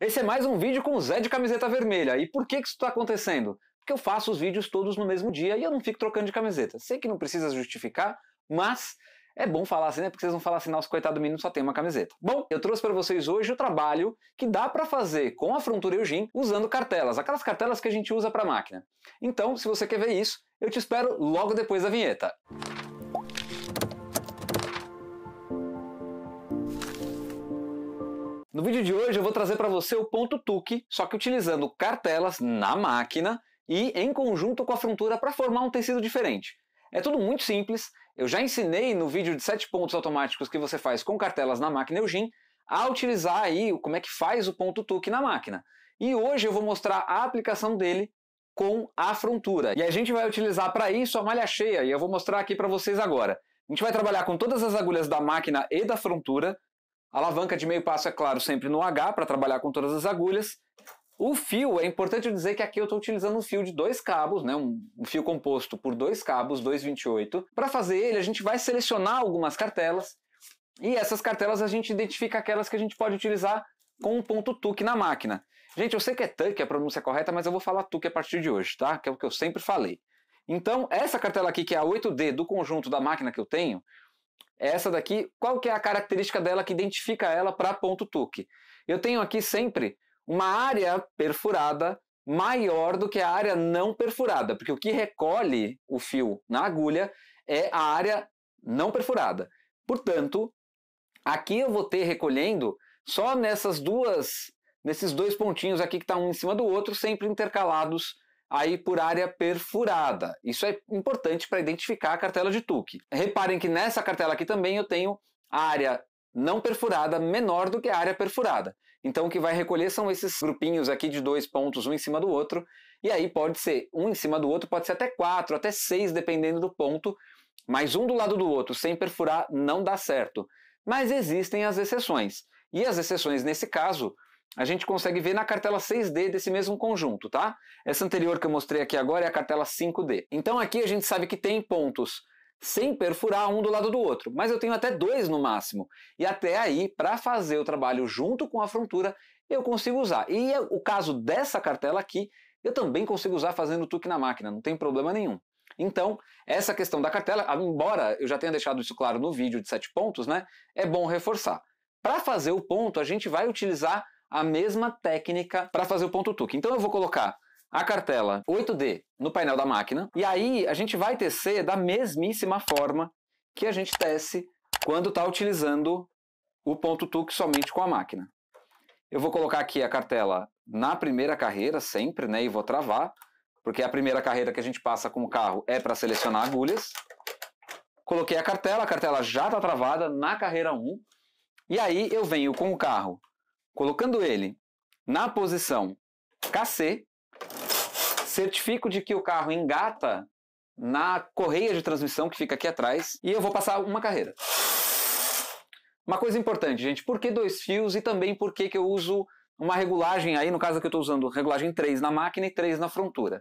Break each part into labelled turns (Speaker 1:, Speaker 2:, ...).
Speaker 1: Esse é mais um vídeo com o Zé de camiseta vermelha. E por que, que isso está acontecendo? Porque eu faço os vídeos todos no mesmo dia e eu não fico trocando de camiseta. Sei que não precisa justificar, mas é bom falar assim, né? Porque vocês vão falar assim, nosso coitado menino só tem uma camiseta. Bom, eu trouxe para vocês hoje o trabalho que dá para fazer com a Frontura Eugene usando cartelas, aquelas cartelas que a gente usa para máquina. Então, se você quer ver isso, eu te espero logo depois da vinheta. Música No vídeo de hoje eu vou trazer para você o ponto tuque, só que utilizando cartelas na máquina e em conjunto com a frontura para formar um tecido diferente. É tudo muito simples, eu já ensinei no vídeo de 7 pontos automáticos que você faz com cartelas na máquina Eugin a utilizar aí como é que faz o ponto tuque na máquina. E hoje eu vou mostrar a aplicação dele com a frontura. E a gente vai utilizar para isso a malha cheia e eu vou mostrar aqui para vocês agora. A gente vai trabalhar com todas as agulhas da máquina e da frontura, alavanca de meio passo é claro sempre no H para trabalhar com todas as agulhas. O fio, é importante dizer que aqui eu estou utilizando um fio de dois cabos, né, um, fio composto por dois cabos, 228. Para fazer ele, a gente vai selecionar algumas cartelas e essas cartelas a gente identifica aquelas que a gente pode utilizar com um ponto tuque na máquina. Gente, eu sei que é tuque é a pronúncia correta, mas eu vou falar tuque a partir de hoje, tá? Que é o que eu sempre falei. Então, essa cartela aqui, que é a 8D do conjunto da máquina que eu tenho, essa daqui, qual que é a característica dela que identifica ela para ponto tuque? Eu tenho aqui sempre uma área perfurada maior do que a área não perfurada, porque o que recolhe o fio na agulha é a área não perfurada. Portanto, aqui eu vou ter recolhendo só nessas duas, nesses dois pontinhos aqui que está um em cima do outro, sempre intercalados aí por área perfurada. Isso é importante para identificar a cartela de Tuque. Reparem que nessa cartela aqui também eu tenho a área não perfurada menor do que a área perfurada. Então o que vai recolher são esses grupinhos aqui de dois pontos, um em cima do outro, e aí pode ser um em cima do outro, pode ser até quatro, até seis, dependendo do ponto, mas um do lado do outro, sem perfurar, não dá certo. Mas existem as exceções. E as exceções, nesse caso, a gente consegue ver na cartela 6D desse mesmo conjunto, tá? Essa anterior que eu mostrei aqui agora é a cartela 5D. Então aqui a gente sabe que tem pontos sem perfurar um do lado do outro, mas eu tenho até dois no máximo. E até aí, para fazer o trabalho junto com a frontura, eu consigo usar. E é o caso dessa cartela aqui, eu também consigo usar fazendo tuque na máquina, não tem problema nenhum. Então, essa questão da cartela, embora eu já tenha deixado isso claro no vídeo de sete pontos, né, é bom reforçar. Para fazer o ponto, a gente vai utilizar a mesma técnica para fazer o ponto tuque. Então eu vou colocar a cartela 8D no painel da máquina e aí a gente vai tecer da mesmíssima forma que a gente tece quando está utilizando o ponto tuque somente com a máquina. Eu vou colocar aqui a cartela na primeira carreira sempre, né, e vou travar, porque a primeira carreira que a gente passa com o carro é para selecionar agulhas. Coloquei a cartela, a cartela já está travada na carreira 1, e aí eu venho com o carro Colocando ele na posição KC, certifico de que o carro engata na correia de transmissão que fica aqui atrás e eu vou passar uma carreira. Uma coisa importante, gente, por que dois fios e também por que, que eu uso uma regulagem aí, no caso que eu estou usando regulagem 3 na máquina e 3 na frontura?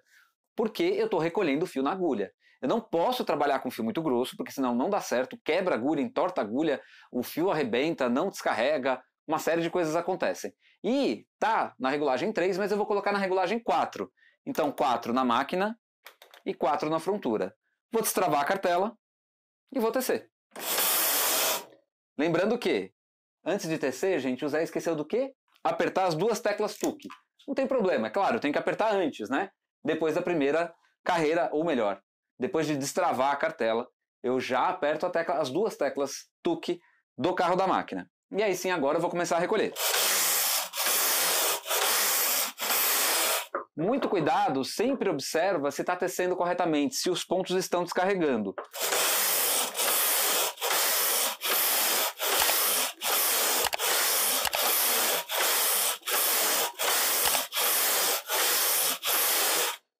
Speaker 1: Porque eu estou recolhendo o fio na agulha. Eu não posso trabalhar com fio muito grosso, porque senão não dá certo, quebra agulha, entorta agulha, o fio arrebenta, não descarrega, uma série de coisas acontecem. E tá na regulagem 3, mas eu vou colocar na regulagem 4. Então, 4 na máquina e 4 na frontura. Vou destravar a cartela e vou tecer. Lembrando que, antes de tecer, gente, o Zé esqueceu do quê? Apertar as duas teclas TUC. Não tem problema, é claro, tem que apertar antes, né? Depois da primeira carreira, ou melhor, depois de destravar a cartela, eu já aperto tecla, as duas teclas TUC do carro da máquina. E aí sim, agora eu vou começar a recolher. Muito cuidado, sempre observa se está tecendo corretamente, se os pontos estão descarregando.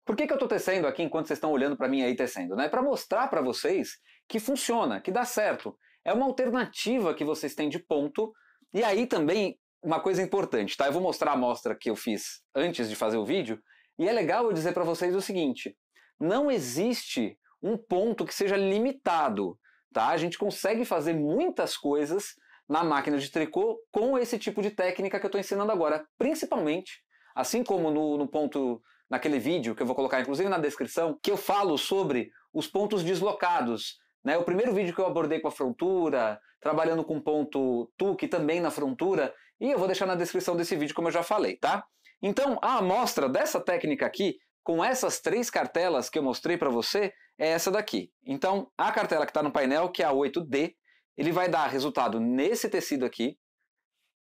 Speaker 1: Por que, que eu estou tecendo aqui enquanto vocês estão olhando para mim aí tecendo? Né? Para mostrar para vocês que funciona, que dá certo. É uma alternativa que vocês têm de ponto. E aí também, uma coisa importante, tá? Eu vou mostrar a amostra que eu fiz antes de fazer o vídeo. E é legal eu dizer para vocês o seguinte: não existe um ponto que seja limitado, tá? A gente consegue fazer muitas coisas na máquina de tricô com esse tipo de técnica que eu estou ensinando agora, principalmente, assim como no, no ponto naquele vídeo que eu vou colocar inclusive na descrição, que eu falo sobre os pontos deslocados, né? O primeiro vídeo que eu abordei com a frontura, trabalhando com ponto TUC também na frontura, e eu vou deixar na descrição desse vídeo, como eu já falei, tá? Então, a amostra dessa técnica aqui, com essas três cartelas que eu mostrei para você, é essa daqui. Então, a cartela que está no painel, que é a 8D, ele vai dar resultado nesse tecido aqui,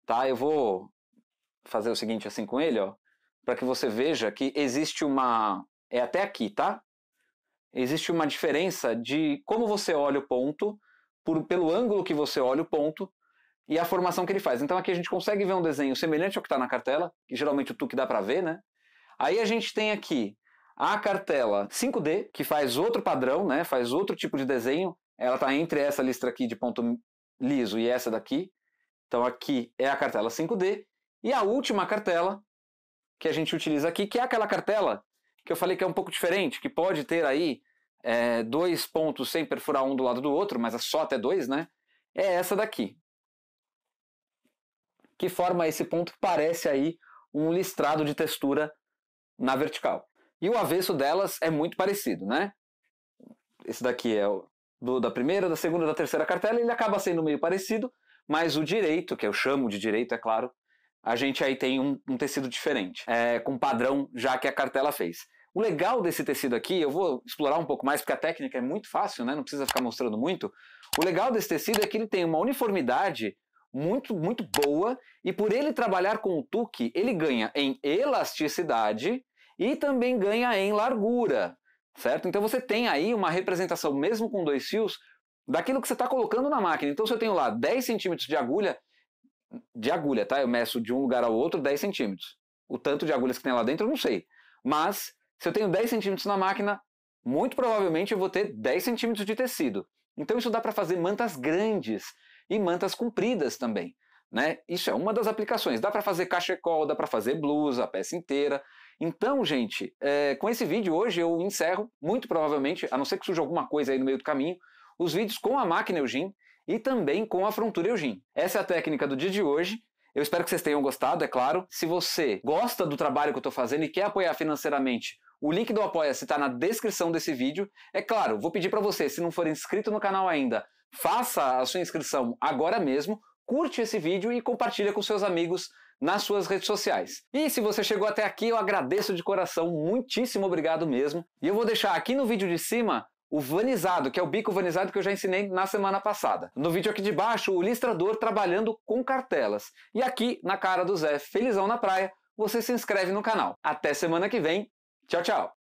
Speaker 1: tá? Eu vou fazer o seguinte assim com ele, ó, para que você veja que existe uma... é até aqui, tá? existe uma diferença de como você olha o ponto, por, pelo ângulo que você olha o ponto e a formação que ele faz. Então aqui a gente consegue ver um desenho semelhante ao que está na cartela, que geralmente o que dá para ver, né? Aí a gente tem aqui a cartela 5D, que faz outro padrão, né? faz outro tipo de desenho. Ela está entre essa lista aqui de ponto liso e essa daqui. Então aqui é a cartela 5D. E a última cartela que a gente utiliza aqui, que é aquela cartela que eu falei que é um pouco diferente, que pode ter aí é, dois pontos sem perfurar um do lado do outro, mas é só até dois, né? É essa daqui. Que forma esse ponto que parece aí um listrado de textura na vertical. E o avesso delas é muito parecido, né? Esse daqui é o do, da primeira, da segunda, da terceira cartela, ele acaba sendo meio parecido, mas o direito, que eu chamo de direito, é claro, a gente aí tem um, um tecido diferente, é, com padrão já que a cartela fez. O legal desse tecido aqui, eu vou explorar um pouco mais porque a técnica é muito fácil, né? Não precisa ficar mostrando muito. O legal desse tecido é que ele tem uma uniformidade muito, muito boa e por ele trabalhar com o tuque, ele ganha em elasticidade e também ganha em largura, certo? Então você tem aí uma representação, mesmo com dois fios, daquilo que você está colocando na máquina. Então se eu tenho lá 10 centímetros de agulha, de agulha, tá? Eu meço de um lugar ao outro 10 centímetros. O tanto de agulhas que tem lá dentro eu não sei. Mas se eu tenho 10 centímetros na máquina, muito provavelmente eu vou ter 10 centímetros de tecido. Então isso dá para fazer mantas grandes e mantas compridas também. Né? Isso é uma das aplicações. Dá para fazer cachecol, dá para fazer blusa, a peça inteira. Então, gente, é, com esse vídeo hoje eu encerro, muito provavelmente, a não ser que surja alguma coisa aí no meio do caminho, os vídeos com a máquina Eugene e também com a frontura Eugene. Essa é a técnica do dia de hoje. Eu espero que vocês tenham gostado, é claro. Se você gosta do trabalho que eu estou fazendo e quer apoiar financeiramente o link do Apoia-se está na descrição desse vídeo. É claro, vou pedir para você, se não for inscrito no canal ainda, faça a sua inscrição agora mesmo, curte esse vídeo e compartilha com seus amigos nas suas redes sociais. E se você chegou até aqui, eu agradeço de coração, muitíssimo obrigado mesmo. E eu vou deixar aqui no vídeo de cima o vanizado, que é o bico vanizado que eu já ensinei na semana passada. No vídeo aqui de baixo, o listrador trabalhando com cartelas. E aqui, na cara do Zé, felizão na praia, você se inscreve no canal. Até semana que vem Tchau, tchau!